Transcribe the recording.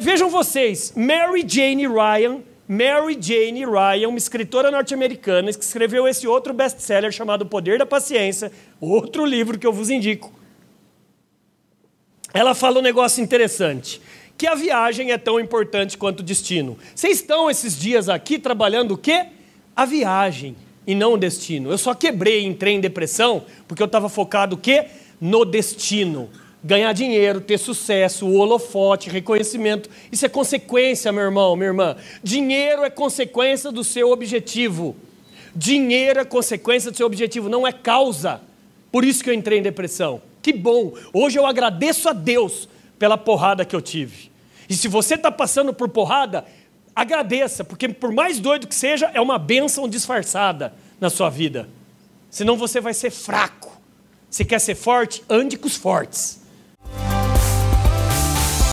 vejam vocês, Mary Jane Ryan, Mary Jane Ryan, uma escritora norte-americana que escreveu esse outro best-seller chamado O Poder da Paciência, outro livro que eu vos indico. Ela fala um negócio interessante, que a viagem é tão importante quanto o destino. Vocês estão esses dias aqui trabalhando o quê? A viagem e não o destino. Eu só quebrei, entrei em depressão porque eu estava focado o quê? No destino ganhar dinheiro, ter sucesso, o holofote, reconhecimento. Isso é consequência, meu irmão, minha irmã. Dinheiro é consequência do seu objetivo. Dinheiro é consequência do seu objetivo, não é causa. Por isso que eu entrei em depressão. Que bom! Hoje eu agradeço a Deus pela porrada que eu tive. E se você está passando por porrada, agradeça, porque por mais doido que seja, é uma bênção disfarçada na sua vida. Senão você vai ser fraco. Se quer ser forte, ande com os fortes.